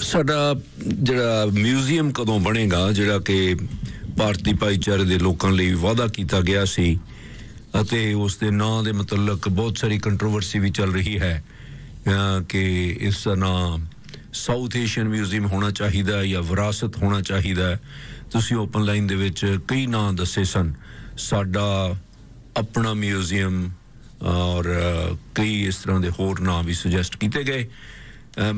ਸਾਡਾ ਜਿਹੜਾ ਮਿਊਜ਼ੀਅਮ ਕਦੋਂ ਬਣੇਗਾ ਜਿਹੜਾ ਕਿ ਭਾਰਤੀ ਭਾਈਚਾਰੇ ਦੇ ਲੋਕਾਂ ਲਈ ਵਾਅਦਾ ਕੀਤਾ ਗਿਆ ਸੀ ਅਤੇ ਉਸ ਦੇ ਨਾਂ ਦੇ ਮੁਤਲਕ ਬਹੁਤ ਸਾਰੀ ਕੰਟਰੋਵਰਸੀ ਵੀ ਚੱਲ ਰਹੀ ਹੈ ਕਿ ਇਸ ਦਾ ਸਾਊਥ ਏਸ਼ੀਅਨ ਮਿਊਜ਼ੀਅਮ ਹੋਣਾ ਚਾਹੀਦਾ ਹੈ ਜਾਂ ਵਿਰਾਸਤ ਹੋਣਾ ਚਾਹੀਦਾ ਹੈ ਤੁਸੀਂ ਓਪਨ ਲਾਈਨ ਦੇ ਵਿੱਚ ਕਈ ਨਾਂ ਦੱਸੇ ਸਨ ਸਾਡਾ ਆਪਣਾ ਮਿਊਜ਼ੀਅਮ ਔਰ ਕਈ ਇਸ ਤਰ੍ਹਾਂ ਦੇ ਹੋਰ ਨਾਮ ਵੀ ਸੁਜੈਸਟ ਕੀਤੇ ਗਏ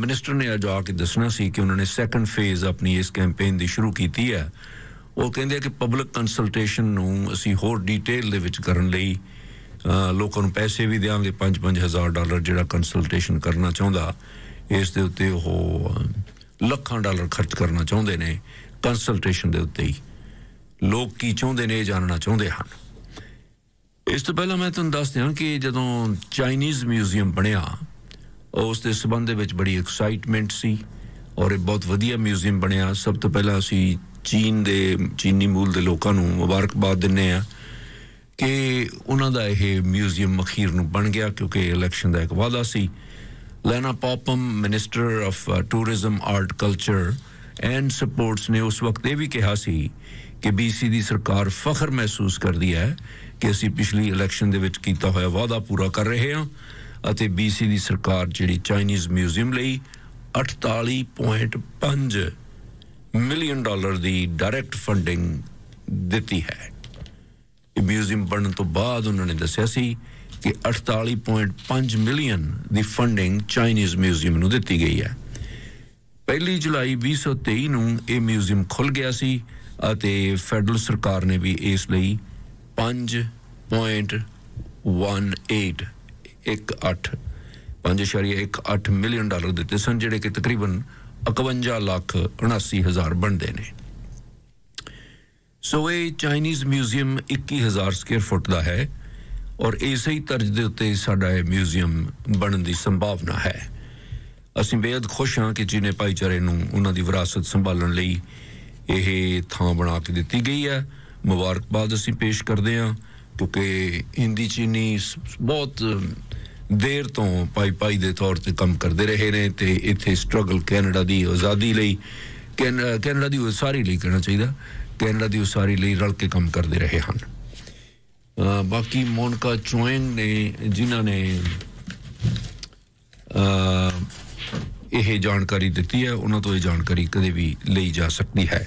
ਮਿਨਿਸਟਰ ਨੇ ਅੱਜ ਆ ਕੇ ਦੱਸਣਾ ਸੀ ਕਿ ਉਹਨਾਂ ਨੇ ਸੈਕੰਡ ਫੇਜ਼ ਆਪਣੀ ਇਸ ਕੈਂਪੇਨ ਦੀ ਸ਼ੁਰੂ ਕੀਤੀ ਹੈ ਉਹ ਕਹਿੰਦੇ ਕਿ ਪਬਲਿਕ ਕੰਸਲਟੇਸ਼ਨ ਨੂੰ ਅਸੀਂ ਹੋਰ ਡਿਟੇਲ ਦੇ ਵਿੱਚ ਕਰਨ ਲਈ ਲੋਕਾਂ ਨੂੰ ਪੈਸੇ ਵੀ ਦੇਵਾਂਗੇ 5-5000 ਡਾਲਰ ਜਿਹੜਾ ਕੰਸਲਟੇਸ਼ਨ ਕਰਨਾ ਚਾਹੁੰਦਾ ਇਸ ਦੇ ਉੱਤੇ ਉਹ ਲੱਖਾਂ ਡਾਲਰ ਖਰਚ ਕਰਨਾ ਚਾਹੁੰਦੇ ਨੇ ਕੰਸਲਟੇਸ਼ਨ ਦੇ ਉੱਤੇ ਹੀ ਲੋਕ ਕੀ ਚਾਹੁੰਦੇ ਨੇ ਇਹ ਜਾਣਨਾ ਚਾਹੁੰਦੇ ਹਨ ਇਸ ਤੋਂ ਪਹਿਲਾਂ ਮੈਂ ਤੁਹਾਨੂੰ ਦੱਸ ਦਿਆਂ ਕਿ ਜਦੋਂ ਚਾਈਨੀਜ਼ ਮਿਊਜ਼ੀਅਮ ਬਣਿਆ ਉਸ ਦੇ ਸਬੰਧ ਦੇ ਵਿੱਚ ਬੜੀ ਐਕਸਾਈਟਮੈਂਟ ਸੀ ਔਰ ਇਹ ਬਹੁਤ ਵਧੀਆ ਮਿਊਜ਼ੀਅਮ ਬਣਿਆ ਸਭ ਤੋਂ ਪਹਿਲਾਂ ਅਸੀਂ ਚੀਨ ਦੇ ਚੀਨੀ ਮੂਲ ਦੇ ਲੋਕਾਂ ਨੂੰ ਮੁਬਾਰਕਬਾਦ ਦਿੰਨੇ ਆ ਕਿ ਉਹਨਾਂ ਦਾ ਇਹ ਮਿਊਜ਼ੀਅਮ ਅਖੀਰ ਨੂੰ ਬਣ ਗਿਆ ਕਿਉਂਕਿ ਇਲੈਕਸ਼ਨ ਦਾ ਇੱਕ ਵਾਦਾ ਸੀ Lana Popham minister of tourism art culture and sports ਨੇ ਉਸ ਵਕਤ ਇਹ ਵੀ ਕਿਹਾ ਸੀ ਕਿ ਬੀਸੀ ਦੀ ਸਰਕਾਰ ਫਖਰ ਮਹਿਸੂਸ ਕਰਦੀ ਹੈ ਕਿ ਅਸੀਂ ਪਿਛਲੀ ਇਲੈਕਸ਼ਨ ਦੇ ਵਿੱਚ ਕੀਤਾ ਹੋਇਆ ਵਾਅਦਾ ਪੂਰਾ ਕਰ ਰਹੇ ਹਾਂ ਅਤੇ ਬੀਸੀ ਦੀ ਸਰਕਾਰ ਜਿਹੜੀ ਚਾਈਨੀਜ਼ ਮਿਊਜ਼ੀਅਮ ਲਈ 48.5 ਮਿਲੀਅਨ ਡਾਲਰ ਦੀ ਡਾਇਰੈਕਟ ਫੰਡਿੰਗ ਦਿੱਤੀ ਹੈ ਇਹ ਮਿਊਜ਼ੀਅਮ ਬਣਨ ਤੋਂ ਬਾਅਦ ਉਹਨਾਂ ਨੇ ਦੱਸਿਆ ਸੀ ਕਿ 48.5 ਮਿਲੀਅਨ ਦੀ ਫੰਡਿੰਗ ਚਾਈਨੀਜ਼ ਮਿਊਜ਼ੀਅਮ ਨੂੰ ਦਿੱਤੀ ਗਈ ਹੈ ਪਹਿਲੀ ਜੁਲਾਈ 2023 ਨੂੰ ਇਹ ਮਿਊਜ਼ੀਅਮ ਖੁੱਲ ਗਿਆ ਸੀ ਅਤੇ ਫੈਡਰਲ ਸਰਕਾਰ ਨੇ ਵੀ ਇਸ ਲਈ 5.18 18 5.18 ਮਿਲੀਅਨ ਡਾਲਰ ਦਿੱਤੇ ਸਨ ਜਿਹੜੇ ਕਿ ਤਕਰੀਬਨ 51 ਲੱਖ 79 ਹਜ਼ਾਰ ਬਣਦੇ ਨੇ ਸੋ ਇਹ ਚਾਈਨੀਜ਼ ਮਿਊਜ਼ੀਅਮ 21000 ਸਕੁਅਰ ਫੁੱਟ ਦਾ ਹੈ ਔਰ ਇਸੇ ਹੀ ਤਰਜ ਦੇ ਉੱਤੇ ਸਾਡਾ ਇਹ ਮਿਊਜ਼ੀਅਮ ਬਣਨ ਦੀ ਸੰਭਾਵਨਾ ਹੈ ਅਸੀਂ ਬੇहद ਖੁਸ਼ ਹਾਂ ਕਿ ਜਿਨੇ ਭਾਈਚਾਰੇ ਨੂੰ ਉਹਨਾਂ ਦੀ ਵਿਰਾਸਤ ਸੰਭਾਲਣ ਲਈ ਇਹ ਥਾਂ ਬਣਾ ਕੇ ਦਿੱਤੀ ਗਈ ਹੈ ਮੁਬਾਰਕਬਾਦ ਅਸੀਂ ਪੇਸ਼ ਕਰਦੇ ਹਾਂ ਕਿਉਂਕਿ ਹਿੰਦੀ ਚੀਨੀ ਬਹੁਤ ਦੇਰ ਤੋਂ ਪਾਈ ਪਾਈ ਦੇ ਤੌਰ ਤੇ ਕੰਮ ਕਰਦੇ ਰਹੇ ਨੇ ਤੇ ਇੱਥੇ ਸਟਰਗਲ ਕੈਨੇਡਾ ਦੀ ਆਜ਼ਾਦੀ ਲਈ ਕੈਨੇਡਾ ਦੀ ਉਸਾਰੀ ਲਈ ਕਰਨਾ ਚਾਹੀਦਾ ਕੈਨੇਡਾ ਦੀ ਉਸਾਰੀ ਲਈ ਰਲ ਕੇ ਕੰਮ ਕਰਦੇ ਰਹੇ ਹਨ ਬਾਕੀ ਮੋਨਕਾ ਚੋਇੰਗ ਨੇ ਜਿਨ੍ਹਾਂ ਨੇ ਇਹ ਜਾਣਕਾਰੀ ਦਿੱਤੀ ਹੈ ਉਹਨਾਂ ਤੋਂ ਇਹ ਜਾਣਕਾਰੀ ਕਦੇ ਵੀ ਲਈ ਜਾ ਸਕਦੀ ਹੈ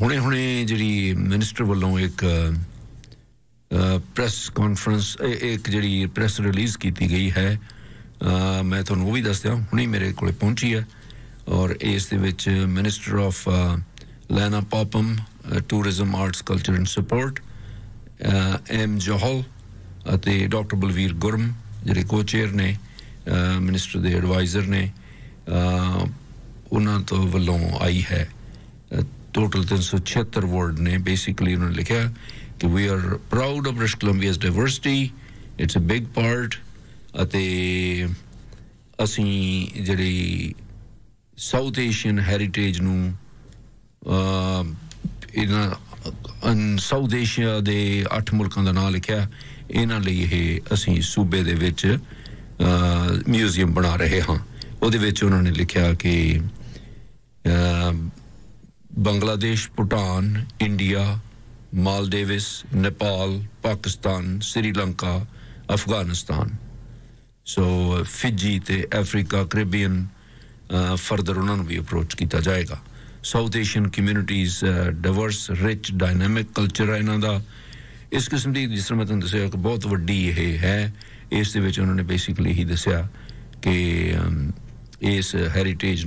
ਹੁਣੇ-ਹੁਣੇ ਜਿਹੜੀ ਮਿਨਿਸਟਰ ਵੱਲੋਂ ਇੱਕ ਪ੍ਰੈਸ ਕਾਨਫਰੰਸ ਇੱਕ ਜਿਹੜੀ ਪ੍ਰੈਸ ਰਿਲੀਜ਼ ਕੀਤੀ ਗਈ ਹੈ ਮੈਂ ਤੁਹਾਨੂੰ ਉਹ ਵੀ ਦੱਸਦਾ ਹੁਣੇ ਮੇਰੇ ਕੋਲੇ ਪਹੁੰਚੀ ਹੈ ਔਰ ਇਸ ਦੇ ਵਿੱਚ minister of Lana Popham tourism arts culture and sport M Johal ਅਤੇ ਡਾਕਟਰ ਬਲਵੀਰ ਗੁਰਮ ਜਿਹੜੇ ਕੋ-ਚੇਅਰ ਨੇ ਮਿਨਿਸਟਰ ਦੇ ਐਡਵਾਈਜ਼ਰ ਨੇ ਉਹਨਾਂ ਤੋਂ ਵੱਲੋਂ ਆਈ ਹੈ ਟੋਟਲ 376 ਵਰਡ ਨੇ ਬੇਸਿਕਲੀ ਉਹਨਾਂ ਲਿਖਿਆ ਕਿ we are proud of British Columbia's diversity it's a big part ਅਤੇ ਅਸੀਂ ਜਿਹੜੀ ਸਾਊਥ ਏਸ਼ੀਅਨ ਹੈਰੀਟੇਜ ਨੂੰ ਇਹਨਾਂ ਸਾਊਥ ਏਸ਼ੀਆ ਦੇ 8 ਮੁਲਕਾਂ ਦਾ ਨਾਮ ਲਿਖਿਆ ਇਹਨਾਂ ਲਈ ਇਹ ਅਸੀਂ ਸੂਬੇ ਦੇ ਵਿੱਚ ਮਿਊਜ਼ੀਅਮ ਬਣਾ ਰਹੇ ਹਾਂ ਉਹਦੇ ਵਿੱਚ ਉਹਨਾਂ ਨੇ ਲਿਖਿਆ ਕਿ Bangladesh Bhutan India Maldives Nepal Pakistan Sri Lanka Afghanistan so Fiji ਤੇ ਅਫਰੀਕਾ ਕੈਰੀਬੀਅਨ ਫਰਦਰ ਉਹਨਾਂ ਨੂੰ ਵੀ ਅਪਰੋਚ ਕੀਤਾ ਜਾਏਗਾ South Asian communities diverse rich dynamic culture ਇਹਨਾਂ ਦਾ ਇਸ ਕਿਸਮ ਦੀ ਜਿਸ ਤਰ੍ਹਾਂ ਮੈਂ ਤੁਹਾਨੂੰ ਦੱਸਿਆ ਕਿ ਬਹੁਤ ਵੱਡੀ ਇਹ ਹੈ ਇਸ ਦੇ ਵਿੱਚ ਉਹਨਾਂ ਨੇ ਬੇਸਿਕਲੀ ਹੀ ਦੱਸਿਆ ਕਿ ਇਸ heritage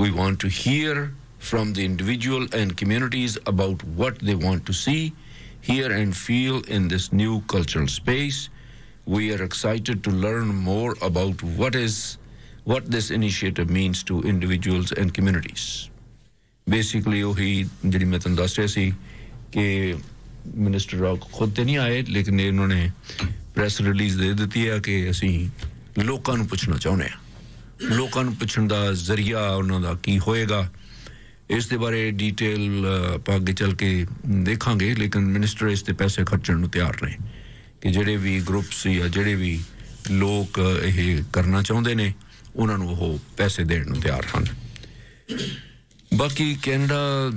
we want to hear from the individual and communities about what they want to see, hear, and feel in this new cultural space. We are excited to learn more about what this initiative means to individuals and communities. Basically, ਉਹੀ ਜਿਹੜੀ ਮੈਂ ਤੁਹਾਨੂੰ ਦੱਸ ਰਿਹਾ ਸੀ minister rock ਖੁਦ ਤੇ ਨਹੀਂ ਆਏ ਲੇਕਿਨ ਇਹਨਾਂ ਨੇ ਪ੍ਰੈਸ ਰਿਲੀਜ਼ ਦੇ ਦਿੱਤੀ ਹੈ ਕਿ ਅਸੀਂ ਲੋਕਾਂ ਨੂੰ ਪੁੱਛਣਾ ਚਾਹੁੰਦੇ ਹਾਂ ਲੋਕਾਂ ਨੂੰ ਪੁੱਛਣ ਦਾ ਜ਼ਰੀਆ ਉਹਨਾਂ ਦਾ ਕੀ ਹੋਏਗਾ ਇਸ ਦੇ ਬਾਰੇ ਡੀਟੇਲ ਆਪਾਂ ਅੱਗੇ ਚੱਲ ਕੇ ਦੇਖਾਂਗੇ ਲੇਕਿਨ ਮਿਨਿਸਟਰ ਇਸ ਤੇ ਪੈਸੇ ਖਰਚਣ ਨੂੰ ਤਿਆਰ ਨੇ ਕਿ ਜਿਹੜੇ ਵੀ ਗਰੁੱਪਸ ਜਾਂ ਜਿਹੜੇ ਵੀ ਲੋਕ ਇਹ ਕਰਨਾ ਚਾਹੁੰਦੇ ਨੇ ਉਹਨਾਂ ਨੂੰ ਉਹ ਪੈਸੇ ਦੇਣ ਨੂੰ ਤਿਆਰ ਹਨ ਬਾਕੀ ਕੈਨੇਡਾ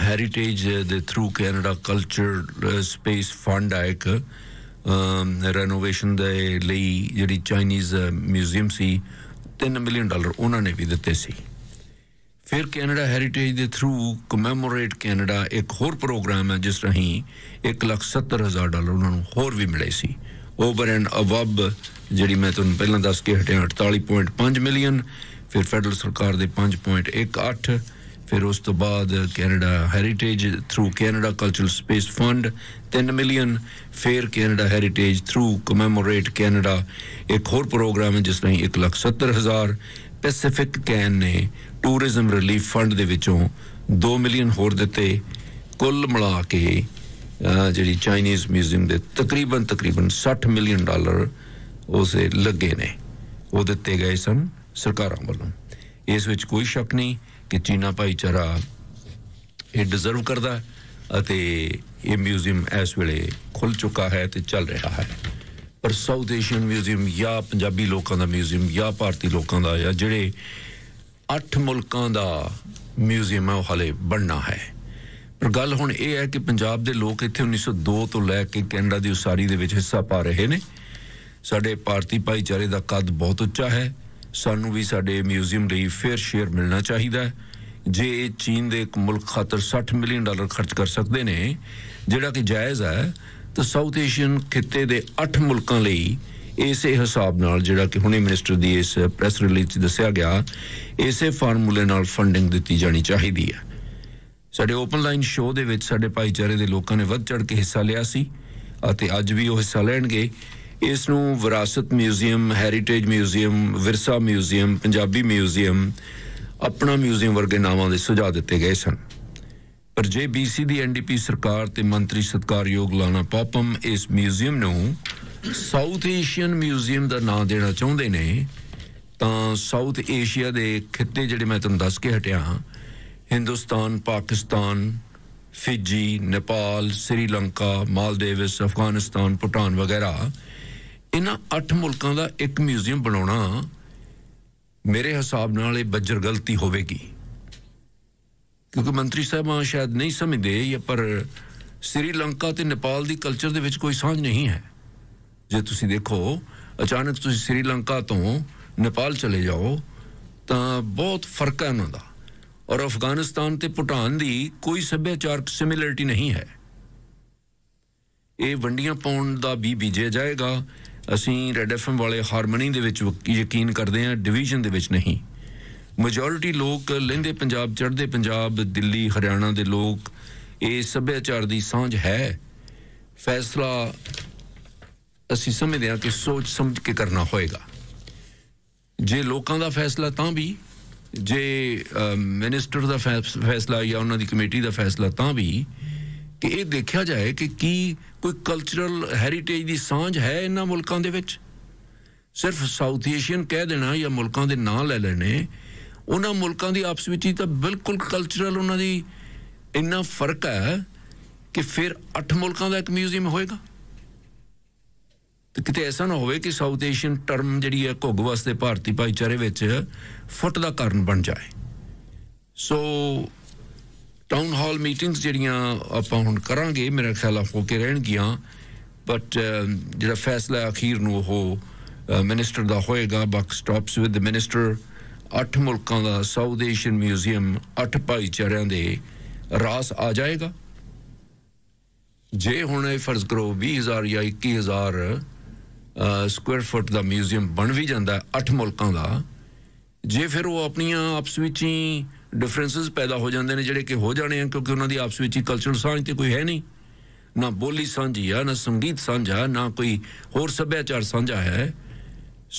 ਹੈਰੀਟੇਜ ਦੇ through Canada culture space fund ਆ ਇੱਕ ਰੈਨੋਵੇਸ਼ਨ ਦੇ ਲਈ ਜਿਹੜੀ ਚਾਈਨੀਜ਼ ਮਿਊਜ਼ੀਅਮ ਸੀ 3 ਮਿਲੀਅਨ ਡਾਲਰ ਉਹਨਾਂ ਨੇ ਵੀ ਦਿੱਤੇ ਸੀ ਫਿਰ ਕੈਨੇਡਾ ਹੈਰੀਟੇਜ ਦੇ ਥਰੂ ਕਮੈਮੋਰੇਟ ਕੈਨੇਡਾ ਇੱਕ ਹੋਰ ਪ੍ਰੋਗਰਾਮ ਹੈ ਜਿਸ ਰਹੀਂ 170000 ਡਾਲਰ ਉਹਨਾਂ ਨੂੰ ਹੋਰ ਵੀ ਮਿਲੇ ਸੀ ਓਵਰ ਐਂਡ ਅਬਵ ਜਿਹੜੀ ਮੈਂ ਤੁਹਾਨੂੰ ਪਹਿਲਾਂ ਦੱਸ ਕੇ ਹਟਿਆ 48.5 ਮਿਲੀਅਨ ਫਿਰ ਫੈਡਰਲ ਸਰਕਾਰ ਦੇ 5.18 ਫਿਰ ਉਸ ਤੋਂ ਬਾਅਦ Canada heritage through Canada cultural space fund 10 million ਫੇਰ Canada heritage through commemorate Canada ਇੱਕ ਹੋਰ ਪ੍ਰੋਗਰਾਮ ਹੈ ਜਿਸ ਲਈ 170000 ਪੈਸੀਫਿਕ ਕੈਨ ਨੇ ਟੂਰਿਜ਼ਮ ਰਿਲੀਫ ਫੰਡ ਦੇ ਵਿੱਚੋਂ 2 ਮਿਲੀਅਨ ਹੋਰ ਦਿੱਤੇ ਕੁੱਲ ਮਿਲਾ ਕੇ ਜਿਹੜੀ ਚਾਈਨੀਜ਼ ਮਿਊਜ਼ੀਅਮ ਦੇ ਤਕਰੀਬਨ ਤਕਰੀਬਨ 60 ਮਿਲੀਅਨ ਡਾਲਰ ਉਸੇ ਲੱਗੇ ਨੇ ਉਹ ਦਿੱਤੇ ਗਏ ਸਨ ਸਰਕਾਰਾਂ ਵੱਲੋਂ ਇਸ ਵਿੱਚ ਕੋਈ ਸ਼ੱਕ ਨਹੀਂ ਕਿ ਚੀਨਾ ਭਾਈਚਾਰਾ ਇਹ ਡਿਜ਼ਰਵ ਕਰਦਾ ਅਤੇ ਇਹ ਮਿਊਜ਼ੀਅਮ ਇਸ ਵੇਲੇ ਖੁੱਲ ਚੁੱਕਾ ਹੈ ਤੇ ਚੱਲ ਰਿਹਾ ਹੈ ਪਰ ਸਾਊਥ ਏਸ਼ੀਅਨ ਮਿਊਜ਼ੀਅਮ ਜਾਂ ਪੰਜਾਬੀ ਲੋਕਾਂ ਦਾ ਮਿਊਜ਼ੀਅਮ ਜਾਂ ਭਾਰਤੀ ਲੋਕਾਂ ਦਾ ਜਾਂ ਜਿਹੜੇ 8 ਮੁਲਕਾਂ ਦਾ ਮਿਊਜ਼ੀਅਮ ਹੈ ਉਹ ਹਲੇ ਬਣਨਾ ਹੈ ਪਰ ਗੱਲ ਹੁਣ ਇਹ ਹੈ ਕਿ ਪੰਜਾਬ ਦੇ ਲੋਕ ਇੱਥੇ 1902 ਤੋਂ ਲੈ ਕੇ ਕੈਨੇਡਾ ਦੀ ਉਸਾਰੀ ਦੇ ਵਿੱਚ ਹਿੱਸਾ ਪਾ ਰਹੇ ਨੇ ਸਾਡੇ ਭਾਰਤੀ ਭਾਈਚਾਰੇ ਦਾ ਕੱਦ ਬਹੁਤ ਉੱਚਾ ਹੈ ਸਾਨੂੰ ਵੀ ਸਾਡੇ ਮਿਊਜ਼ੀਅਮ ਲਈ ਫੇਅਰ ਸ਼ੇਅਰ ਮਿਲਣਾ ਚਾਹੀਦਾ ਹੈ ਜੇ ਇਹ ਚੀਨ ਦੇ ਇੱਕ ਮੁਲਕ ਖਾਤਰ 60 ਮਿਲੀਅਨ ਡਾਲਰ ਖਰਚ ਕਰ ਸਕਦੇ ਨੇ ਜਿਹੜਾ ਕਿ ਜਾਇਜ਼ ਹੈ ਤਾਂ ਸਾਊਥ ਏਸ਼ੀਅਨ ਖਿੱਤੇ ਦੇ 8 ਮੁਲਕਾਂ ਲਈ ਇਸੇ ਹਿਸਾਬ ਨਾਲ ਜਿਹੜਾ ਕਿ ਹੁਣੇ ਮਿਨਿਸਟਰ ਦੀ ਇਸ ਪ੍ਰੈਸ ਰਿਲੀਜ਼ 'ਚ ਦੱਸਿਆ ਗਿਆ ਇਸੇ ਫਾਰਮੂਲੇ ਨਾਲ ਫੰਡਿੰਗ ਦਿੱਤੀ ਜਾਣੀ ਚਾਹੀਦੀ ਹੈ ਸਾਡੇ ਓਪਨ ਲਾਈਨ ਸ਼ੋਅ ਦੇ ਵਿੱਚ ਸਾਡੇ ਭਾਈਚਾਰੇ ਦੇ ਲੋਕਾਂ ਨੇ ਵੱਧ ਚੜ ਕੇ ਹਿੱਸਾ ਲਿਆ ਸੀ ਅਤੇ ਅੱਜ ਵੀ ਉਹ ਹਿੱਸਾ ਲੈਣਗੇ ਇਸ ਨੂੰ ਵਿਰਾਸਤ ਮਿਊਜ਼ੀਅਮ ਹੈਰੀਟੇਜ ਮਿਊਜ਼ੀਅਮ ਵਿਰਸਾ ਮਿਊਜ਼ੀਅਮ ਪੰਜਾਬੀ ਮਿਊਜ਼ੀਅਮ ਆਪਣਾ ਮਿਊਜ਼ੀਅਮ ਵਰਗੇ ਨਾਵਾਂ ਦੇ ਸੁਝਾਅ ਦਿੱਤੇ ਗਏ ਸਨ ਪਰ ਜੇ ਬੀਸੀ ਦੀ ਐਨਡੀਪੀ ਸਰਕਾਰ ਤੇ ਮੰਤਰੀ ਸਤਕਾਰਯੋਗ ਲਾਣਾ ਪਾਪਮ ਇਸ ਮਿਊਜ਼ੀਅਮ ਨੂੰ ਸਾਊਥ ਏਸ਼ੀਅਨ ਮਿਊਜ਼ੀਅਮ ਦਾ ਨਾਮ ਦੇਣਾ ਚਾਹੁੰਦੇ ਨੇ ਤਾਂ ਸਾਊਥ ਏਸ਼ੀਆ ਦੇ ਖਿੱਤੇ ਜਿਹੜੇ ਮੈਂ ਤੁਹਾਨੂੰ ਦੱਸ ਕੇ ਹਟਿਆ ਹਾਂ ਹਿੰਦੁਸਤਾਨ ਪਾਕਿਸਤਾਨ ਫਿਜੀ ਨੇਪਾਲ ਸ੍ਰੀਲੰਕਾ ਮਾਲਦੀਵਸ ਅਫਗਾਨਿਸਤਾਨ ਪੁਟਾਨ ਵਗੈਰਾ ਇਹਨਾਂ ਅੱਠ ਮੁਲਕਾਂ ਦਾ ਇੱਕ ਮਿਊਜ਼ੀਅਮ ਬਣਾਉਣਾ ਮੇਰੇ ਹਿਸਾਬ ਨਾਲ ਇਹ ਬੱਜਰ ਗਲਤੀ ਹੋਵੇਗੀ ਕਿਉਂਕਿ ਮੰਤਰੀ ਸਾਹਿਬਾਂ ਸ਼ਾਇਦ ਨਹੀਂ ਸਮਝਦੇ ਜਾਂ ਪਰ ਸ੍ਰੀਲੰਕਾ ਤੇ ਨੇਪਾਲ ਦੀ ਕਲਚਰ ਦੇ ਵਿੱਚ ਕੋਈ ਸਾਂਝ ਨਹੀਂ ਹੈ ਜੇ ਤੁਸੀਂ ਦੇਖੋ ਅਚਾਨਕ ਤੁਸੀਂ ਸ੍ਰੀਲੰਕਾ ਤੋਂ ਨੇਪਾਲ ਚਲੇ ਜਾਓ ਤਾਂ ਬਹੁਤ ਫਰਕ ਹੈ ਉਹਨਾਂ ਦਾ ਔਰ ਅਫਗਾਨਿਸਤਾਨ ਤੇ ਭੂਟਾਨ ਦੀ ਕੋਈ ਸੱਭਿਆਚਾਰਕ ਸਿਮਿਲਰਿਟੀ ਨਹੀਂ ਹੈ ਇਹ ਵੰਡੀਆਂ ਪਾਉਣ ਦਾ ਵੀ ਬੀਜੇ ਜਾਏਗਾ ਅਸੀਂ ਰੈਡ ਐਫਐਮ ਵਾਲੇ ਹਾਰਮਨੀ ਦੇ ਵਿੱਚ ਯਕੀਨ ਕਰਦੇ ਹਾਂ ਡਿਵੀਜ਼ਨ ਦੇ ਵਿੱਚ ਨਹੀਂ ਮੈਜੋਰਿਟੀ ਲੋਕ ਲਹਿੰਦੇ ਪੰਜਾਬ ਚੜ੍ਹਦੇ ਪੰਜਾਬ ਦਿੱਲੀ ਹਰਿਆਣਾ ਦੇ ਲੋਕ ਇਹ ਸੱਭਿਆਚਾਰ ਦੀ ਸਾਂਝ ਹੈ ਫੈਸਲਾ ਅਸੀਂ ਸਮਝਦੇ ਹਾਂ ਕਿ ਸੋਚ ਸਮਝ ਕੇ ਕਰਨਾ ਹੋਏਗਾ ਜੇ ਲੋਕਾਂ ਦਾ ਫੈਸਲਾ ਤਾਂ ਵੀ ਜੇ ਮਿਨਿਸਟਰ ਦਾ ਫੈਸਲਾ ਜਾਂ ਉਹਨਾਂ ਦੀ ਕਮੇਟੀ ਦਾ ਫੈਸਲਾ ਤਾਂ ਵੀ ਕਿ ਇਹ ਦੇਖਿਆ ਜਾਏ ਕਿ ਕੀ ਕੋਈ ਕਲਚਰਲ ਹੈਰੀਟੇਜ ਦੀ ਸਾਂਝ ਹੈ ਇਹਨਾਂ ਮੁਲਕਾਂ ਦੇ ਵਿੱਚ ਸਿਰਫ ਸਾਊਥ ਏਸ਼ੀਅਨ ਕਹਿ ਦੇਣਾ ਜਾਂ ਮੁਲਕਾਂ ਦੇ ਨਾਂ ਲੈ ਲੈਣੇ ਉਹਨਾਂ ਮੁਲਕਾਂ ਦੀ ਆਪਸ ਵਿੱਚ ਹੀ ਤਾਂ ਬਿਲਕੁਲ ਕਲਚਰਲ ਉਹਨਾਂ ਦੀ ਇੰਨਾ ਫਰਕ ਹੈ ਕਿ ਫਿਰ 8 ਮੁਲਕਾਂ ਦਾ ਇੱਕ ਮਿਊਜ਼ੀਅਮ ਹੋਏਗਾ ਤੇ ਕਿਤੇ ਐਸਾ ਨਾ ਹੋਵੇ ਕਿ ਸਾਊਥ ਏਸ਼ੀਅਨ ਟਰਮ ਜਿਹੜੀ ਹੈ ਘੁੱਗ ਵਾਸਤੇ ਭਾਰਤੀ ਭਾਈਚਾਰੇ ਵਿੱਚ ਫੁੱਟ ਦਾ ਕਾਰਨ ਬਣ ਜਾਏ ਸੋ ਟਾਊਨ ਹਾਲ ਮੀਟਿੰਗਸ ਜਿਹੜੀਆਂ ਆਪਾਂ ਹੁਣ ਕਰਾਂਗੇ ਮੇਰੇ ਖਿਆਲ ਆ ਫੋਕੇ ਰਹਿਣ ਰਹਿਣਗੀਆਂ ਬਟ ਜਿਹੜਾ ਫੈਸਲਾ ਅਖੀਰ ਨੂੰ ਉਹ ਮਿਨਿਸਟਰ ਦਾ ਹੋਏਗਾ ਬਕ ਸਟਾਪਸ ਵਿਦ ਦ ਮਿਨਿਸਟਰ ਅੱਠ ਮੁਲਕਾਂ ਦਾ ਸਾਊਥ ਏਸ਼ੀਅਨ ਮਿਊਜ਼ੀਅਮ ਅੱਠ ਭਾਈਚਾਰਿਆਂ ਦੇ ਰਾਸ ਆ ਜਾਏਗਾ ਜੇ ਹੁਣ ਇਹ ਫਰਜ਼ ਕਰੋ 20000 ਜਾਂ 21000 ਸਕੁਅਰ ਫੁੱਟ ਦਾ ਮਿਊਜ਼ੀਅਮ ਬਣ ਵੀ ਜਾਂਦਾ ਅੱਠ ਮੁਲਕਾਂ ਦਾ ਜੇ ਫਿਰ ਉਹ ਆਪਣੀਆਂ ਆਪਸ ਵਿੱਚ ਹੀ ਡਿਫਰੈਂਸਸ ਪੈਦਾ ਹੋ ਜਾਂਦੇ ਨੇ ਜਿਹੜੇ ਕਿ ਹੋ ਜਾਣੇ ਆ ਕਿਉਂਕਿ ਉਹਨਾਂ ਦੀ ਆਪਸ ਵਿੱਚ ਹੀ ਕਲਚਰ ਸਾਂਝ ਤੇ ਕੋਈ ਹੈ ਨਹੀਂ ਨਾ ਬੋਲੀ ਸਾਂਝੀ ਆ ਨਾ ਸੰਗੀਤ ਸਾਂਝਾ ਨਾ ਕੋਈ ਹੋਰ ਸੱਭਿਆਚਾਰ ਸਾਂਝਾ ਹੈ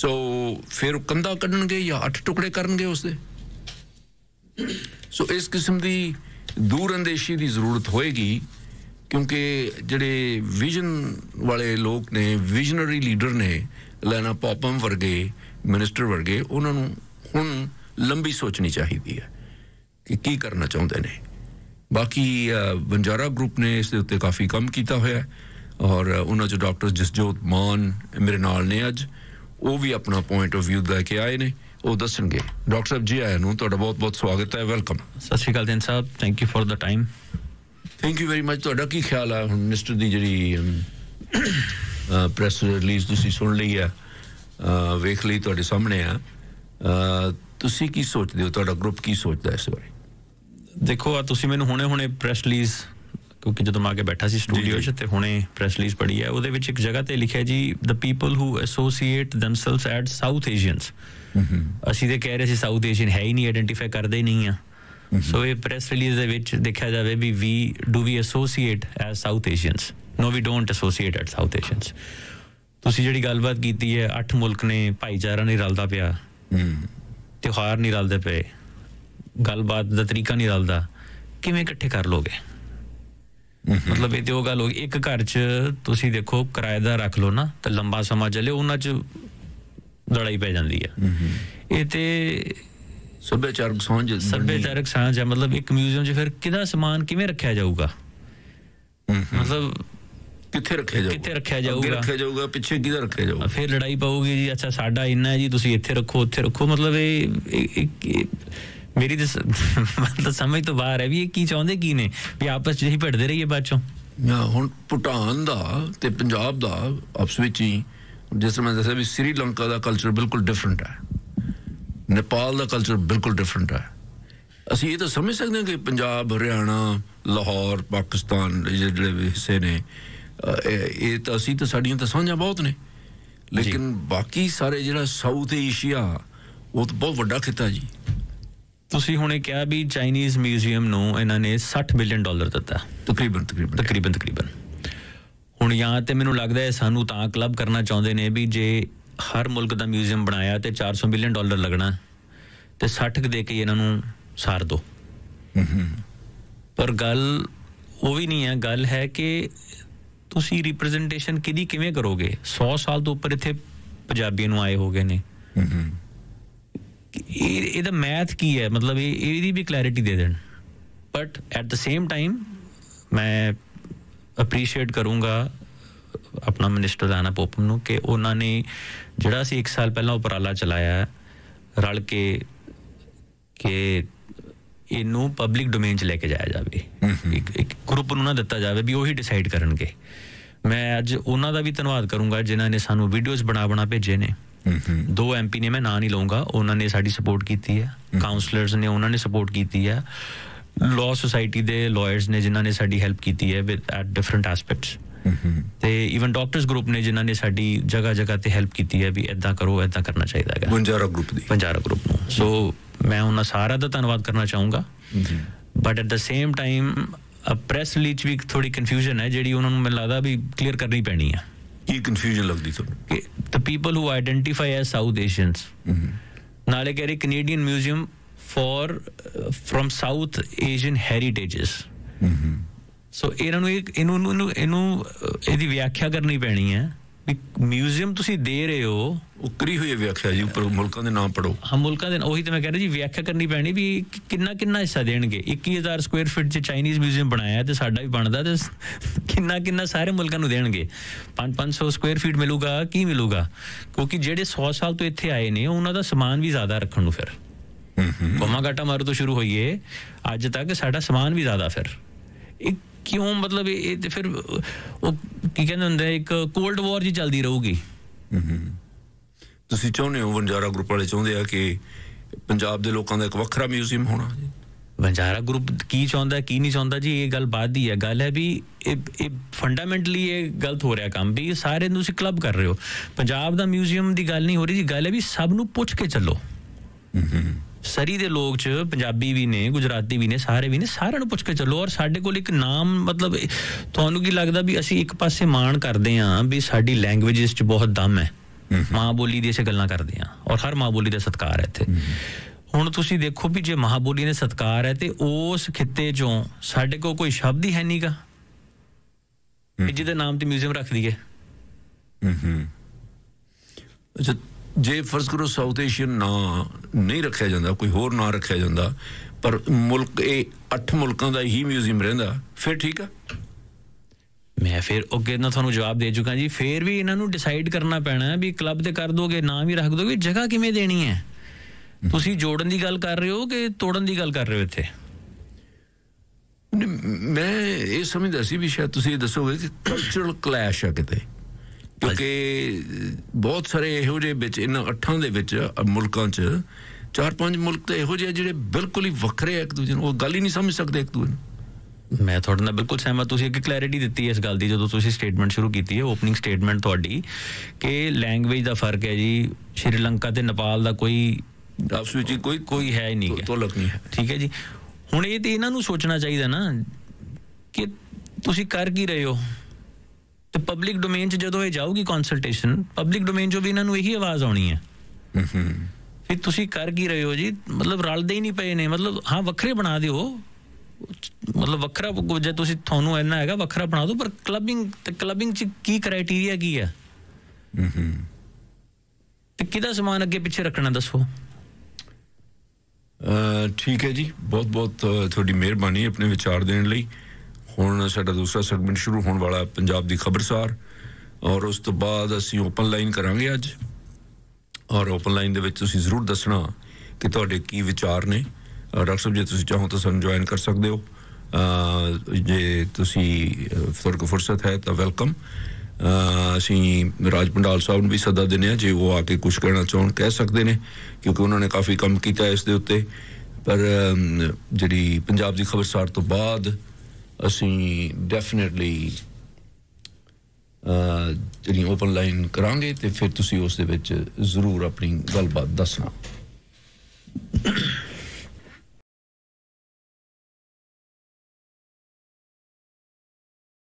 ਸੋ ਫਿਰ ਕੰਦਾ ਕੱਢਣਗੇ ਜਾਂ ਅੱਠ ਟੁਕੜੇ ਕਰਨਗੇ ਉਸਦੇ ਸੋ ਇਸ ਕਿਸਮ ਦੀ ਦੂਰ ਅੰਦੇਸ਼ੀ ਦੀ ਜ਼ਰੂਰਤ ਹੋਏਗੀ ਕਿਉਂਕਿ ਜਿਹੜੇ ਵਿਜ਼ਨ ਵਾਲੇ ਲੋਕ ਨੇ ਵਿਜ਼ਨਰੀ ਲੀਡਰ ਨੇ ਲੈਣਾ ਪੌਪਮ ਵਰਗੇ ਮਿਨਿਸਟਰ ਵਰਗੇ ਉਹਨਾਂ ਨੂੰ ਹੁਣ ਲੰਬੀ ਸੋਚਣੀ ਚਾਹੀਦੀ ਹੈ ਕਿ ਕੀ ਕਰਨਾ ਚਾਹੁੰਦੇ ਨੇ ਬਾਕੀ ਬੰਜਾਰਾ ਗਰੁੱਪ ਨੇ ਇਸ ਦੇ ਉੱਤੇ ਕਾਫੀ ਕੰਮ ਕੀਤਾ ਹੋਇਆ ਹੈ ਔਰ ਉਹਨਾਂ ਜੋ ਡਾਕਟਰ ਜਸਜੋਤ ਮਾਨ ਮੇਰੇ ਨਾਲ ਨੇ ਅੱਜ ਉਹ ਵੀ ਆਪਣਾ ਪੁਆਇੰਟ ਆਫ ਵਿਊ ਲੈ ਕੇ ਆਏ ਨੇ ਉਹ ਦੱਸਣਗੇ ਡਾਕਟਰ ਸਾਹਿਬ ਜੀ ਆਇਆਂ ਨੂੰ ਤੁਹਾਡਾ ਬਹੁਤ ਬਹੁਤ ਸਵਾਗਤ ਹੈ ਵੈਲਕਮ ਸਤਿ ਸ਼੍ਰੀ ਅਕਾਲ ਦਿਨ ਸਾਹਿਬ thank you for the time thank you very much ਤੁਹਾਡਾ ਕੀ ਖਿਆਲ ਆ ਹੁਣ ਮਿਸਟਰ ਦੀ ਜਿਹੜੀ ਪ੍ਰੈਸ ਰਿਲੀਜ਼ ਤੁਸੀਂ ਸੁਣ ਲਈ ਆ ਵੇਖ ਲਈ ਤੁਹਾਡੇ ਸਾਹਮਣੇ ਆ ਤੁਸੀਂ ਕੀ ਸੋਚਦੇ ਹੋ ਤੁਹਾਡਾ ਗਰੁੱਪ ਕੀ ਸੋਚਦਾ ਇਸ ਬਾਰੇ ਦੇਖੋ ਆ ਤੁਸੀਂ ਮੈਨੂੰ ਹੁਣੇ-ਹੁਣੇ ਪ੍ਰੈਸ ਰਿਲੀਜ਼ ਕਿਉਂਕਿ ਜਦੋਂ ਮੈਂ ਆ ਕੇ ਬੈਠਾ ਸੀ ਸਟੂਡੀਓ 'ਚ ਤੇ ਹੁਣੇ ਪ੍ਰੈਸ ਰਿਲੀਜ਼ ਪੜੀ ਹੈ ਉਹਦੇ ਵਿੱਚ ਇੱਕ ਜਗ੍ਹਾ ਤੇ ਲਿਖਿਆ ਜੀ the people who associate themselves at South Asians ਅਸੀਂ ਤੇ ਕਹਿ ਰਹੇ ਸੀ ਸਾਊਥ ਏਸ਼ੀਅਨ ਹੈ ਹੀ ਨਹੀਂ ਆਇਡੈਂਟੀਫਾਈ ਕਰਦੇ ਨਹੀਂ ਆ ਸੋ ਇਹ ਪ੍ਰੈਸ ਰਿਲੀਜ਼ ਦੇ ਵਿੱਚ ਦੇਖਿਆ ਜਾਵੇ we we do we associate as South Asians no we don't associate at South Asians ਤੁਸੀਂ ਜਿਹੜੀ ਗੱਲਬਾਤ ਕੀਤੀ ਹੈ ਅੱਠ ਮੁਲਕ ਨੇ ਭਾਈਚਾਰਾ ਨਹੀਂ ਰਲਦਾ ਪਿਆ ਤਿਉਹਾਰ ਨਹੀਂ ਰਲਦੇ ਪਏ ਗੱਲਬਾਤ ਦਾ ਤਰੀਕਾ ਨਹੀਂ ਰਲਦਾ ਕਿਵੇਂ ਇਕੱਠੇ ਕਰ ਲੋਗੇ ਮਤਲਬ ਇਹ ਤੇ ਉਹ ਗੱਲ ਹੋ ਇੱਕ ਘਰ 'ਚ ਤੁਸੀਂ ਦੇਖੋ ਕਿਰਾਏਦਾਰ ਰੱਖ ਲੋ ਨਾ ਤੇ ਲੰਬਾ ਸਮਾਂ ਚੱਲੇ ਉਹਨਾਂ 'ਚ ਲੜਾਈ ਪੈ ਜਾਂਦੀ ਹੈ ਇਹ ਤੇ ਸੱਭਿਆਚਾਰਕ ਸਾਂਝ ਸੱਭਿਆਚਾਰਕ ਸਾਂਝ ਹੈ ਮਤਲਬ ਇੱਕ ਮਿਊਜ਼ੀਅਮ 'ਚ ਫਿਰ ਕਿਹਦਾ ਸਮਾਨ ਕਿਵੇਂ ਰੱਖਿਆ ਜਾਊਗਾ ਮਤਲਬ ਕਿੱਥੇ ਰੱਖਿਆ ਜਾਊਗਾ ਕਿੱਥੇ ਰੱਖਿਆ ਜਾਊਗਾ ਰੱਖਿਆ ਜਾਊਗਾ ਪਿੱਛੇ ਕਿਹਦਾ ਰੱਖਿਆ ਜਾਊਗਾ ਫਿਰ ਲੜਾਈ ਪਾਉਗੀ ਜੀ ਅੱਛਾ ਸਾਡਾ ਇੰਨਾ ਜੀ ਤੁਸੀਂ ਇੱਥੇ ਰੱਖੋ ਉੱਥੇ ਰੱਖੋ ਮਤਲਬ ਇਹ ਮੇਰੀ ਤਾਂ ਮਤਲਬ ਸਮਝ ਤੋਂ ਬਾਹਰ ਹੈ ਵੀ ਇਹ ਕੀ ਚਾਹੁੰਦੇ ਕੀ ਨੇ ਵੀ ਆਪਸ ਵਿੱਚ ਹੀ ਭੜਦੇ ਰਹੀਏ ਬਾਚੋਂ ਹੁਣ ਭੂਟਾਨ ਦਾ ਤੇ ਪੰਜਾਬ ਦਾ ਆਪਸ ਵਿੱਚ ਹੀ ਜਿਸ ਤਰ੍ਹਾਂ ਦੱਸਿਆ ਵੀ ਲੰਕਾ ਦਾ ਕਲਚਰ ਬਿਲਕੁਲ ਡਿਫਰੈਂਟ ਹੈ ਨੇਪਾਲ ਦਾ ਕਲਚਰ ਬਿਲਕੁਲ ਡਿਫਰੈਂਟ ਹੈ ਅਸੀਂ ਇਹ ਤਾਂ ਸਮਝ ਸਕਦੇ ਹਾਂ ਕਿ ਪੰਜਾਬ ਹਰਿਆਣਾ ਲਾਹੌਰ ਪਾਕਿਸਤਾਨ ਜਿਹੜੇ ਹਿੱਸੇ ਨੇ ਇਹ ਤਾਂ ਅਸੀਂ ਤਾਂ ਸਾਡੀਆਂ ਤਾਂ ਸਾਂਝਾਂ ਬਹੁਤ ਨੇ ਲੇਕਿਨ ਬਾਕੀ ਸਾਰੇ ਜਿਹੜਾ ਸਾਊਥ ਏਸ਼ੀਆ ਉਹ ਤਾਂ ਬਹੁਤ ਵੱਡਾ ਖਿੱਤਾ ਜੀ ਤੁਸੀਂ ਹੁਣੇ ਕਿਹਾ ਵੀ ਚਾਈਨੀਜ਼ ਮਿਊਜ਼ੀਅਮ ਨੂੰ ਇਹਨਾਂ ਨੇ 60 ਬਿਲੀਅਨ ਡਾਲਰ ਦਿੱਤਾ ਤਕਰੀਬਨ ਤਕਰੀਬਨ ਤਕਰੀਬਨ ਤਕਰੀਬਨ ਹੁਣ ਜਾਂ ਤੇ ਮੈਨੂੰ ਲੱਗਦਾ ਹੈ ਸਾਨੂੰ ਤਾਂ ਕਲੱਬ ਕਰਨਾ ਚਾਹੁੰਦੇ ਨੇ ਵੀ ਜੇ ਹਰ ਮੁਲਕ ਦਾ ਮਿਊਜ਼ੀਅਮ ਬਣਾਇਆ ਤੇ 400 ਬਿਲੀਅਨ ਡਾਲਰ ਲੱਗਣਾ ਤੇ 60 ਦੇ ਕੇ ਇਹਨਾਂ ਨੂੰ ਸਾਰ ਦੋ ਪਰ ਗੱਲ ਉਹ ਵੀ ਨਹੀਂ ਹੈ ਗੱਲ ਹੈ ਕਿ ਤੁਸੀਂ ਰਿਪਰੈਜ਼ੈਂਟੇਸ਼ਨ ਕਿਦੀ ਕਿਵੇਂ ਕਰੋਗੇ 100 ਸਾਲ ਤੋਂ ਉੱਪਰ ਇੱਥੇ ਪੰਜਾਬੀਆਂ ਨੂੰ ਆਏ ਹੋਗੇ ਨੇ ਇਹ ਇਹਦਾ ਮੈਥ ਕੀ ਹੈ ਮਤਲਬ ਇਹ ਇਹਦੀ ਵੀ ਕਲੈਰਿਟੀ ਦੇ ਦੇਣ but at the same time ਮੈਂ ਅਪਰੀਸ਼ੀਏਟ ਕਰੂੰਗਾ ਆਪਣਾ ਮਿਨਿਸਟਰ ਦਾਣਾ ਪੋਪ ਨੂੰ ਕਿ ਉਹਨਾਂ ਨੇ ਜਿਹੜਾ ਸੀ 1 ਸਾਲ ਪਹਿਲਾਂ ਉਪਰਾਲਾ ਚਲਾਇਆ ਰਲ ਕੇ ਕਿ ਇਹਨੂੰ ਪਬਲਿਕ ਡੋਮੇਨ 'ਚ ਲੈ ਕੇ ਜਾਇਆ ਜਾਵੇ ਇੱਕ ਇੱਕ ਗਰੁੱਪ ਨੂੰ ਨਾ ਦਿੱਤਾ ਜਾਵੇ ਵੀ ਉਹੀ ਡਿਸਾਈਡ ਕਰਨਗੇ ਮੈਂ ਅੱਜ ਉਹਨਾਂ ਦਾ ਵੀ ਧੰਨਵਾਦ ਕਰੂੰਗਾ ਜਿਨ੍ਹਾਂ ਨੇ ਸਾਨੂੰ ਵੀਡੀਓਜ਼ ਬਣਾ ਬਣਾ ਭੇਜੇ ਨੇ ਦੋ ਐਮਪੀ ਨੇ ਮੈਂ ਨਾਂ ਨਹੀਂ ਲਵਾਂਗਾ ਉਹਨਾਂ ਨੇ ਸਾਡੀ ਸਪੋਰਟ ਕੀਤੀ ਹੈ ਕਾਉਂਸਲਰਸ ਨੇ ਉਹਨਾਂ ਨੇ ਸਪੋਰਟ ਕੀਤੀ ਹੈ ਲਾਅ ਸੋਸਾਇਟੀ ਦੇ ਲਾਇਰਸ ਨੇ ਜਿਨ੍ਹਾਂ ਨੇ ਸਾਡੀ ਹੈਲਪ ਕੀਤੀ ਹੈ ਵਿਦ ਐਟ ਡਿਫਰੈਂਟ ਐਸਪੈਕਟਸ ਤੇ ਇਵਨ ਡਾਕਟਰਸ ਗਰੁੱਪ ਨੇ ਜਿਨ੍ਹਾਂ ਨੇ ਸਾਡੀ ਜਗਾ ਜਗਾ ਤੇ ਹੈਲਪ ਕੀਤੀ ਹੈ ਵੀ ਇਦਾਂ ਕਰੋ ਇਦਾਂ ਕਰਨਾ ਚਾਹੀਦਾ ਹੈ ਪੰਜਾਰਾ ਗਰੁੱਪ ਦੀ ਪੰਜਾਰਾ ਗਰੁੱਪ ਨੂੰ ਸੋ ਮੈਂ ਉਹਨਾਂ ਸਾਰਾ ਦਾ ਧੰਨਵਾਦ ਕਰਨਾ ਚਾਹੂੰਗਾ but at the same time a press release ਵੀ ਥੋੜੀ ਕਨਫਿਊਜ਼ਨ ਹੈ ਜਿਹੜੀ ਉਹਨਾਂ ਨੂੰ ਮੈਨੂੰ ਲੱਗਦਾ ਵੀ ਕਲੀਅਰ ਕਰਨੀ ਪੈਣੀ ਹੈ ਕੀ ਕਨਫਿਊਜ਼ਨ ਲੱਗਦੀ ਤੁਹਾਨੂੰ ਕਿ the people who identify as South Asians ਨਾਲੇ ਕਹਿ Canadian museum for from South Asian heritages so ਇਹਨਾਂ ਨੂੰ ਇਹਨੂੰ ਇਹਨੂੰ ਇਹਦੀ ਵਿਆਖਿਆ ਕਰਨੀ ਪੈਣੀ ਹੈ ਵੀ ਮਿਊਜ਼ੀਅਮ ਤੁਸੀਂ ਦੇ ਰਹੇ ਹੋ ਉਕਰੀ ਹੋਈ ਵਿਆਖਿਆ ਜੀ ਉੱਪਰ ਮੁਲਕਾਂ ਦੇ ਨਾਮ ਪੜੋ ਹਾਂ ਮੁਲਕਾਂ ਦੇ ਉਹੀ ਤੇ ਮੈਂ ਕਹਿ ਰਿਹਾ ਜੀ ਵਿਆਖਿਆ ਕਰਨੀ ਪੈਣੀ ਵੀ ਕਿੰਨਾ ਕਿੰਨਾ ਹਿੱਸਾ ਦੇਣਗੇ 21000 ਸਕੁਅਰ ਫੀਟ 'ਚ ਚਾਈਨੀਜ਼ ਮਿਊਜ਼ੀਅਮ ਬਣਾਇਆ ਤੇ ਸਾਡਾ ਵੀ ਬਣਦਾ ਤੇ ਕਿੰਨਾ ਕਿੰਨਾ ਸਾਰੇ ਮੁਲਕਾਂ ਨੂੰ ਦੇਣਗੇ 5-500 ਸਕੁਅਰ ਫੀਟ ਮਿਲੂਗਾ ਕੀ ਮਿਲੂਗਾ ਕਿਉਂਕਿ ਜਿਹੜੇ 100 ਸਾਲ ਤੋਂ ਇੱਥੇ ਆਏ ਨੇ ਉਹਨਾਂ ਦਾ ਸਮਾਨ ਵੀ ਜ਼ਿਆਦਾ ਰੱਖਣ ਨੂੰ ਫਿਰ ਹਮਮ ਘਟਾ ਮਾਰੂ ਤੋਂ ਸ਼ੁਰੂ ਹੋਈਏ ਅੱਜ ਤੱਕ ਸਾਡਾ ਸਮਾਨ ਵੀ ਜ਼ਿਆਦਾ ਫਿਰ ਇੱਕ ਕਿਉਂ ਮਤਲਬ ਇਹ ਤੇ ਫਿਰ ਉਹ ਕੀ ਕਹਿੰਦੇ ਹੁੰਦੇ ਇੱਕ ਕੋਲਡ ਵਾਰ ਜੀ ਚੱਲਦੀ ਰਹੂਗੀ ਤੁਸੀਂ ਚਾਹੁੰਦੇ ਹੋ ਵਣਜਾਰਾ ਗਰੁੱਪ ਵਾਲੇ ਚਾਹੁੰਦੇ ਆ ਕਿ ਪੰਜਾਬ ਦੇ ਲੋਕਾਂ ਦਾ ਇੱਕ ਵੱਖਰਾ ਮਿਊਜ਼ੀਅਮ ਹੋਣਾ ਜੀ ਗਰੁੱਪ ਕੀ ਚਾਹੁੰਦਾ ਕੀ ਨਹੀਂ ਚਾਹੁੰਦਾ ਜੀ ਇਹ ਗੱਲ ਬਾਤ ਦੀ ਹੈ ਗੱਲ ਹੈ ਵੀ ਇਹ ਫੰਡਾਮੈਂਟਲੀ ਇਹ ਗਲਤ ਹੋ ਰਿਹਾ ਕੰਮ ਵੀ ਸਾਰੇ ਨੂੰ ਤੁਸੀਂ ਕਲੱਬ ਕਰ ਰਹੇ ਹੋ ਪੰਜਾਬ ਦਾ ਮਿਊਜ਼ੀਅਮ ਦੀ ਗੱਲ ਨਹੀਂ ਹੋ ਰਹੀ ਜੀ ਗੱਲ ਹੈ ਵੀ ਸਭ ਨੂੰ ਪੁੱਛ ਕੇ ਚੱਲੋ ਹੂੰ ਹੂੰ ਸਰੀ ਦੇ ਲੋਕ ਚ ਪੰਜਾਬੀ ਵੀ ਨੇ ਗੁਜਰਾਤੀ ਵੀ ਨੇ ਸਾਰੇ ਵੀ ਨੇ ਸਾਰਿਆਂ ਨੂੰ ਪੁੱਛ ਕੇ ਚੱਲੋ ਔਰ ਸਾਡੇ ਕੋਲ ਇੱਕ ਨਾਮ ਮਤਲਬ ਤੁਹਾਨੂੰ ਕੀ ਲੱਗਦਾ ਵੀ ਅਸੀਂ ਇੱਕ ਪਾਸੇ ਮਾਣ ਕਰਦੇ ਆਂ ਵੀ ਸਾਡੀ ਲੈਂਗੁਏਜਸ ਚ ਬਹੁਤ ਦਮ ਹੈ ਮਾਂ ਬੋਲੀ ਦੀ ਅਸੀਂ ਗੱਲਾਂ ਕਰਦੇ ਆਂ ਔਰ ਹਰ ਮਾਂ ਬੋਲੀ ਦਾ ਸਤਕਾਰ ਹੈ ਇੱਥੇ ਹੁਣ ਤੁਸੀਂ ਦੇਖੋ ਵੀ ਜੇ ਮਾਂ ਬੋਲੀ ਨੇ ਸਤਕਾਰ ਹੈ ਤੇ ਉਸ ਖਿੱਤੇ ਚੋਂ ਸਾਡੇ ਕੋਲ ਕੋਈ ਸ਼ਬਦ ਹੀ ਹੈ ਨਹੀਂਗਾ ਜਿਹਦੇ ਨਾਮ ਤੇ ਮਿਊਜ਼ੀਅਮ ਰੱਖ ਦਈਏ ਹੂੰ ਹੂੰ ਜੇ ਫਰਜ਼ ਕਰੋ ਸਾਊਥ ਏਸ਼ੀਅਨ ਨਾ ਨਹੀਂ ਰੱਖਿਆ ਜਾਂਦਾ ਕੋਈ ਹੋਰ ਨਾ ਰੱਖਿਆ ਜਾਂਦਾ ਪਰ ਮੁਲਕ ਇਹ 8 ਮੁਲਕਾਂ ਦਾ ਹੀ ਮਿਊਜ਼ੀਅਮ ਰਹਿੰਦਾ ਫਿਰ ਠੀਕ ਆ ਮੈਂ ਫਿਰ ਅੱਗੇ ਨਾ ਤੁਹਾਨੂੰ ਜਵਾਬ ਦੇ ਚੁੱਕਾ ਜੀ ਫਿਰ ਵੀ ਇਹਨਾਂ ਨੂੰ ਡਿਸਾਈਡ ਕਰਨਾ ਪੈਣਾ ਵੀ ਕਲੱਬ ਤੇ ਕਰ ਦੋਗੇ ਨਾਮ ਹੀ ਰੱਖ ਦੋਗੇ ਜਗ੍ਹਾ ਕਿਵੇਂ ਦੇਣੀ ਹੈ ਤੁਸੀਂ ਜੋੜਨ ਦੀ ਗੱਲ ਕਰ ਰਹੇ ਹੋ ਕਿ ਤੋੜਨ ਦੀ ਗੱਲ ਕਰ ਰਹੇ ਹੋ ਇੱਥੇ ਮੈਂ ਇਹ ਸਮਝਦਾ ਸੀ ਵੀ ਸ਼ਾਇਦ ਤੁਸੀਂ ਦੱਸੋਗੇ ਕਿ ਕਲਚਰਲ ਕਲੈਸ਼ ਆ ਕਿਤੇ ਕਿਉਂਕਿ ਬਹੁਤ ਸਾਰੇ ਇਹੋ ਜਿਹੇ ਵਿੱਚ ਇਹਨਾਂ ਅੱਠਾਂ ਦੇ ਵਿੱਚ ਮੁਲਕਾਂ 'ਚ ਚਾਰ ਪੰਜ ਮੁਲਕ ਤੇ ਇਹੋ ਜਿਹੇ ਜਿਹੜੇ ਬਿਲਕੁਲ ਹੀ ਵੱਖਰੇ ਇੱਕ ਦੂਜੇ ਨੂੰ ਉਹ ਗੱਲ ਹੀ ਨਹੀਂ ਸਮਝ ਸਕਦੇ ਇੱਕ ਦੂਜੇ ਨੂੰ ਮੈਂ ਤੁਹਾਡੇ ਨਾਲ ਬਿਲਕੁਲ ਸਹਿਮਤ ਤੁਸੀਂ ਇੱਕ ਕਲੈਰਿਟੀ ਦਿੱਤੀ ਇਸ ਗੱਲ ਦੀ ਜਦੋਂ ਤੁਸੀਂ ਸਟੇਟਮੈਂਟ ਸ਼ੁਰੂ ਕੀਤੀ ਹੈ ਓਪਨਿੰਗ ਸਟੇਟਮੈਂਟ ਤੁਹਾਡੀ ਕਿ ਲੈਂਗੁਏਜ ਦਾ ਫਰਕ ਹੈ ਜੀ ਸ਼੍ਰੀਲੰਕਾ ਤੇ ਨੇਪਾਲ ਦਾ ਕੋਈ ਆਪਸ ਵਿੱਚ ਕੋਈ ਕੋਈ ਹੈ ਹੀ ਨਹੀਂ ਤੋਲਕ ਨਹੀਂ ਹੈ ਠੀਕ ਹੈ ਜੀ ਹੁਣ ਇਹ ਤੇ ਇਹਨਾਂ ਨੂੰ ਸੋਚਣਾ ਚਾਹੀਦਾ ਨਾ ਕਿ ਤੁਸੀਂ ਕਰ ਕੀ ਰਹੇ ਹੋ ਤੇ ਪਬਲਿਕ ਡੋਮੇਨ 'ਚ ਜਦੋਂ ਇਹ ਜਾਊਗੀ ਕੰਸਲਟੇਸ਼ਨ ਪਬਲਿਕ ਡੋਮੇਨ 'ਚੋਂ ਵੀ ਇਹਨਾਂ ਨੂੰ ਇਹੀ ਆਵਾਜ਼ ਆਉਣੀ ਹੈ ਫਿਰ ਤੁਸੀਂ ਕਰ ਕੀ ਰਹੇ ਹੋ ਜੀ ਮਤਲਬ ਰਲਦੇ ਹੀ ਨਹੀਂ ਪਏ ਨੇ ਮਤਲਬ ਹਾਂ ਵੱਖਰੇ ਬਣਾ ਦਿਓ ਮਤਲਬ ਵੱਖਰਾ ਜੇ ਤੁਸੀਂ ਤੁਹਾਨੂੰ ਇੰਨਾ ਹੈਗਾ ਵੱਖਰਾ ਬਣਾ ਦਿਓ ਪਰ ਕਲੱਬਿੰਗ ਤੇ ਕਲੱਬਿੰਗ 'ਚ ਕੀ ਕ੍ਰਾਈਟੇਰੀਆ ਕੀ ਹੈ ਤੇ ਕਿਹਦਾ ਸਮਾਨ ਅੱਗੇ ਪਿੱਛੇ ਰੱਖਣਾ ਦੱਸੋ ਠੀਕ ਹੈ ਜੀ ਬਹੁਤ ਬਹੁਤ ਤੁਹਾਡੀ ਮਿਹਰਬਾਨੀ ਆਪਣੇ ਵਿਚਾਰ ਦੇਣ ਲਈ ਹੁਣ ਸਾਡਾ ਦੂਸਰਾ ਸੈਗਮੈਂਟ ਸ਼ੁਰੂ ਹੋਣ ਵਾਲਾ ਪੰਜਾਬ ਦੀ ਖਬਰਸਾਰ ਔਰ ਉਸ ਤੋਂ ਬਾਅਦ ਅਸੀਂ ਓਪਨ ਲਾਈਨ ਕਰਾਂਗੇ ਅੱਜ ਔਰ ਓਪਨ ਲਾਈਨ ਦੇ ਵਿੱਚ ਤੁਸੀਂ ਜ਼ਰੂਰ ਦੱਸਣਾ ਕਿ ਤੁਹਾਡੇ ਕੀ ਵਿਚਾਰ ਨੇ ਡਾਕਟਰ ਸਾਹਿਬ ਜੇ ਤੁਸੀਂ ਚਾਹੋ ਤਾਂ ਸਾਨੂੰ ਜੁਆਇਨ ਕਰ ਸਕਦੇ ਹੋ ਜੇ ਤੁਸੀਂ ਫਿਰ ਕੋ ਫੁਰਸਤ ਹੈ ਤਾਂ ਵੈਲਕਮ ਅਸੀਂ ਰਾਜ ਪੰਡਾਲ ਸਾਹਿਬ ਨੂੰ ਵੀ ਸੱਦਾ ਦਿੰਦੇ ਆ ਜੇ ਉਹ ਆ ਕੇ ਕੁਝ ਕਹਿਣਾ ਚਾਹਣ ਕਹਿ ਸਕਦੇ ਨੇ ਕਿਉਂਕਿ ਉਹਨਾਂ ਨੇ ਕਾਫੀ ਕੰਮ ਕੀਤਾ ਇਸ ਦੇ ਉੱਤੇ ਪਰ ਜਿਹੜੀ ਪੰਜਾਬ ਦੀ ਖਬਰਸਾਰ ਤੋਂ ਬਾਅਦ ਅਸੀਂ ਡੈਫੀਨਿਟਲੀ ਜਿਹੜੀ ਓਪਨ ਲਾਈਨ ਕਰਾਂਗੇ ਤੇ ਫਿਰ ਤੁਸੀਂ ਉਸ ਦੇ ਵਿੱਚ ਜ਼ਰੂਰ ਆਪਣੀ ਗੱਲਬਾਤ ਦੱਸਣਾ